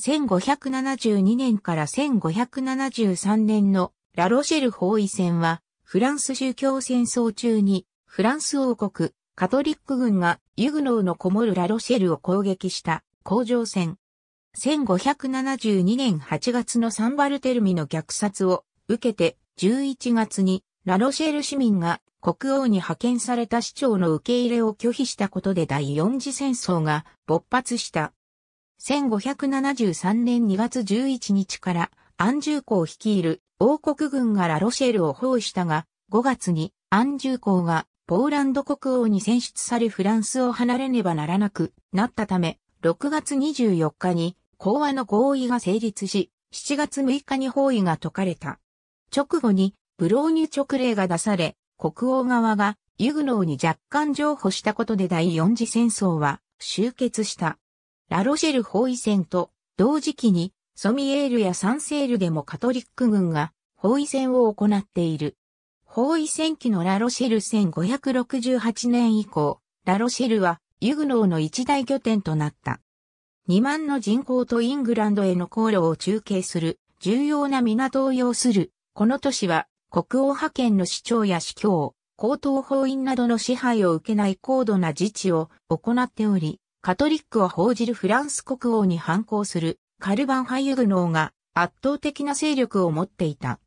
1572年から1573年のラロシェル包囲戦は、フランス宗教戦争中に、フランス王国、カトリック軍がユグノーのこもるラロシェルを攻撃した工場戦。1572年8月のサンバルテルミの虐殺を受けて11月にラロシェル市民が国王に派遣された市長の受け入れを拒否したことで第四次戦争が勃発した。1573年2月11日から安住ジ公率いる王国軍がラロシェルを包囲したが、5月に安住公がポーランド国王に選出されフランスを離れねばならなくなったため、6月24日に講和の合意が成立し、7月6日に包囲が解かれた。直後にブローニュ直令が出され、国王側がユグノーに若干譲歩したことで第四次戦争は終結した。ラロシェル包囲戦と同時期にソミエールやサンセールでもカトリック軍が包囲戦を行っている。包囲戦記のラロシェル1568年以降、ラロシェルはユグノーの一大拠点となった。2万の人口とイングランドへの航路を中継する重要な港を要する、この都市は国王派遣の市長や司教、高等法院などの支配を受けない高度な自治を行っており、カトリックを報じるフランス国王に反抗するカルバンハユグノーが圧倒的な勢力を持っていた。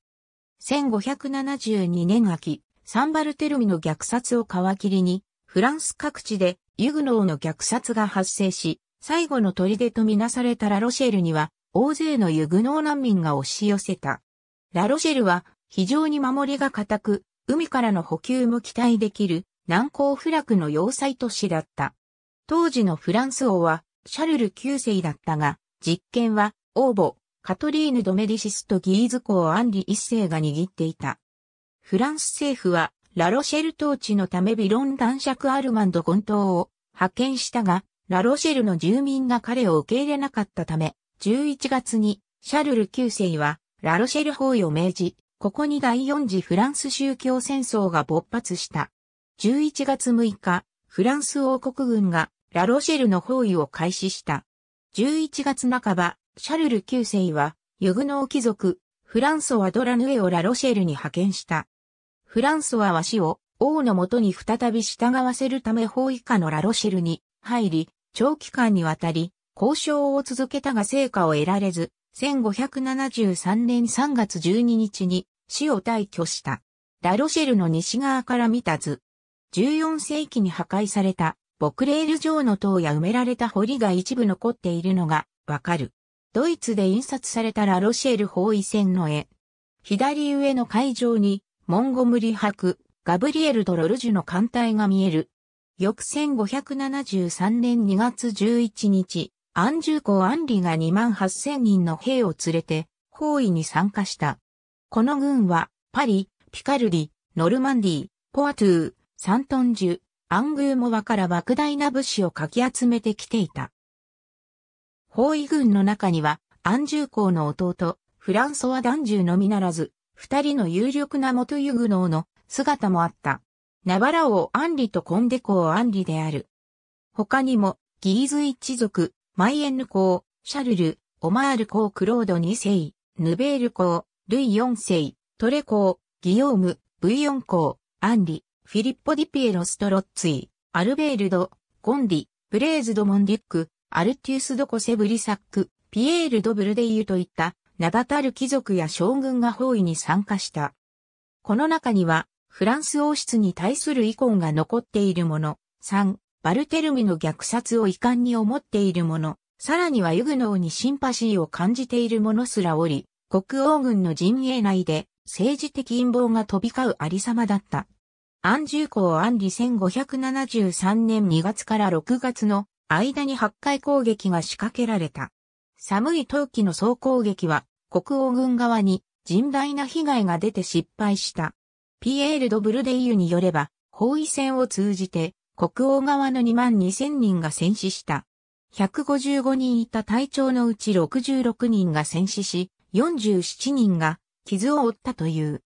1572年秋、サンバルテルミの虐殺を皮切りに、フランス各地でユグノーの虐殺が発生し、最後の砦とみなされたラロシェルには、大勢のユグノー難民が押し寄せた。ラロシェルは、非常に守りが固く、海からの補給も期待できる、難攻不落の要塞都市だった。当時のフランス王はシャルル9世だったが、実権は王母、カトリーヌ・ドメディシスとギーズ公アンリ1世が握っていた。フランス政府はラロシェル統治のためビロン男爵アルマンド・ゴンを派遣したが、ラロシェルの住民が彼を受け入れなかったため、11月にシャルル9世はラロシェル包囲を命じ、ここに第4次フランス宗教戦争が勃発した。11月6日、フランス王国軍がラロシェルの包囲を開始した。11月半ば、シャルル9世は、ユグノー貴族、フランソワ・ドラヌエをラロシェルに派遣した。フランソワは死を王のもとに再び従わせるため包囲下のラロシェルに入り、長期間にわたり交渉を続けたが成果を得られず、1573年3月12日に死を退去した。ラロシェルの西側から見た図。14世紀に破壊された、ボクレール城の塔や埋められた堀が一部残っているのがわかる。ドイツで印刷されたラロシェル包囲戦の絵。左上の会場に、モンゴムリ博、ガブリエル・ドロルジュの艦隊が見える。翌1573年2月11日、アンジュー公アンリが2万8000人の兵を連れて、包囲に参加した。この軍は、パリ、ピカルディ、ノルマンディポアトゥー、三トンング宮もワから莫大な物資をかき集めてきていた。包囲軍の中には、安住公の弟、フランソワ男獣のみならず、二人の有力な元ユグノーの姿もあった。ナバラ王アンリとコンデ公アンリである。他にも、ギーズ一族、マイエンヌ公、シャルル、オマール公クロード二世、ヌベール公、ルイ四世、トレ公、ギヨーム、ブイヨン公、アンリ、フィリッポ・ディピエロ・ストロッツィ、アルベールド、ゴンディ、ブレーズ・ド・モンディック、アルティウス・ド・コセブリサック、ピエール・ド・ブルデイユといった名だたる貴族や将軍が包囲に参加した。この中には、フランス王室に対する遺恨が残っているもの、3、バルテルミの虐殺を遺憾に思っているもの、さらにはユグノーにシンパシーを感じている者すらおり、国王軍の陣営内で政治的陰謀が飛び交うありさまだった。安住港安里1573年2月から6月の間に8回攻撃が仕掛けられた。寒い冬季の総攻撃は国王軍側に甚大な被害が出て失敗した。ピエール・ド・ブルデイユによれば、包囲戦を通じて国王側の2万2000人が戦死した。155人いた隊長のうち66人が戦死し、47人が傷を負ったという。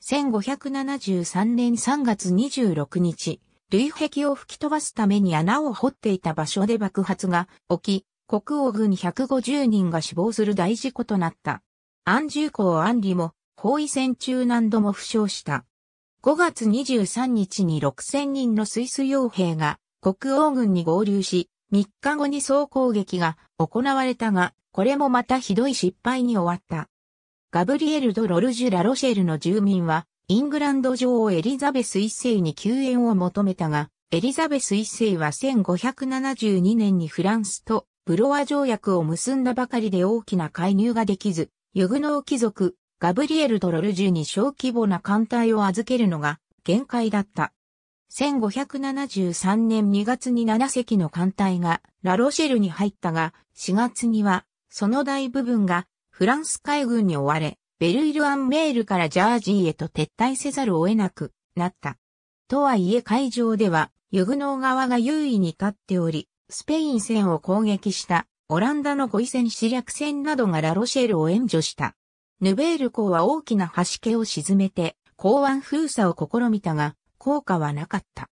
1573年3月26日、類壁を吹き飛ばすために穴を掘っていた場所で爆発が起き、国王軍150人が死亡する大事故となった。安住公安里も包囲戦中何度も負傷した。5月23日に6000人のスイス傭兵が国王軍に合流し、3日後に総攻撃が行われたが、これもまたひどい失敗に終わった。ガブリエル・ド・ロルジュ・ラ・ロシェルの住民は、イングランド女王エリザベス一世に救援を求めたが、エリザベス一世は1572年にフランスとブロワ条約を結んだばかりで大きな介入ができず、ユグノー貴族、ガブリエル・ド・ロルジュに小規模な艦隊を預けるのが限界だった。1573年2月に7隻の艦隊がラロシェルに入ったが、4月にはその大部分がフランス海軍に追われ、ベルイル・アン・メールからジャージーへと撤退せざるを得なくなった。とはいえ海上では、ユグノー側が優位に立っており、スペイン戦を攻撃したオランダのゴイ戦死略戦などがラロシェルを援助した。ヌベール港は大きな橋家を沈めて、港湾封鎖を試みたが、効果はなかった。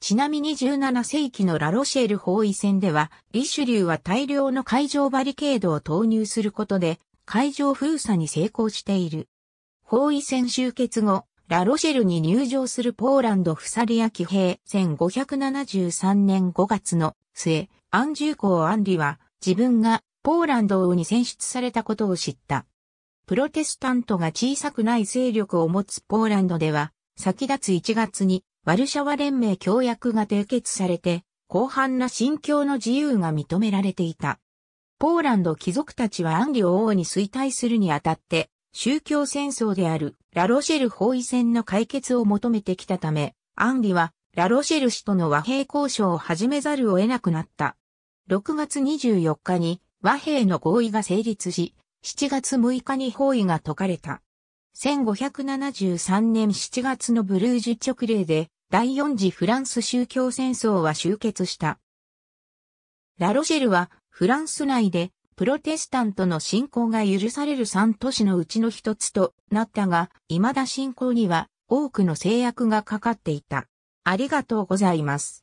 ちなみに17世紀のラロシェル包囲戦では、リシュリューは大量の海上バリケードを投入することで、海上封鎖に成功している。包囲戦終結後、ラロシェルに入場するポーランドフサリア騎兵1573年5月の末、アンジューー・アンリは自分がポーランド王に選出されたことを知った。プロテスタントが小さくない勢力を持つポーランドでは、先立つ1月にワルシャワ連盟協約が締結されて、広範な信教の自由が認められていた。ポーランド貴族たちはアンリ王に衰退するにあたって、宗教戦争であるラロシェル包囲戦の解決を求めてきたため、アンリはラロシェル氏との和平交渉を始めざるを得なくなった。6月24日に和平の合意が成立し、7月6日に包囲が解かれた。1573年7月のブルージュ直令で、第4次フランス宗教戦争は終結した。ラロシェルはフランス内でプロテスタントの信仰が許される3都市のうちの一つとなったが、未だ信仰には多くの制約がかかっていた。ありがとうございます。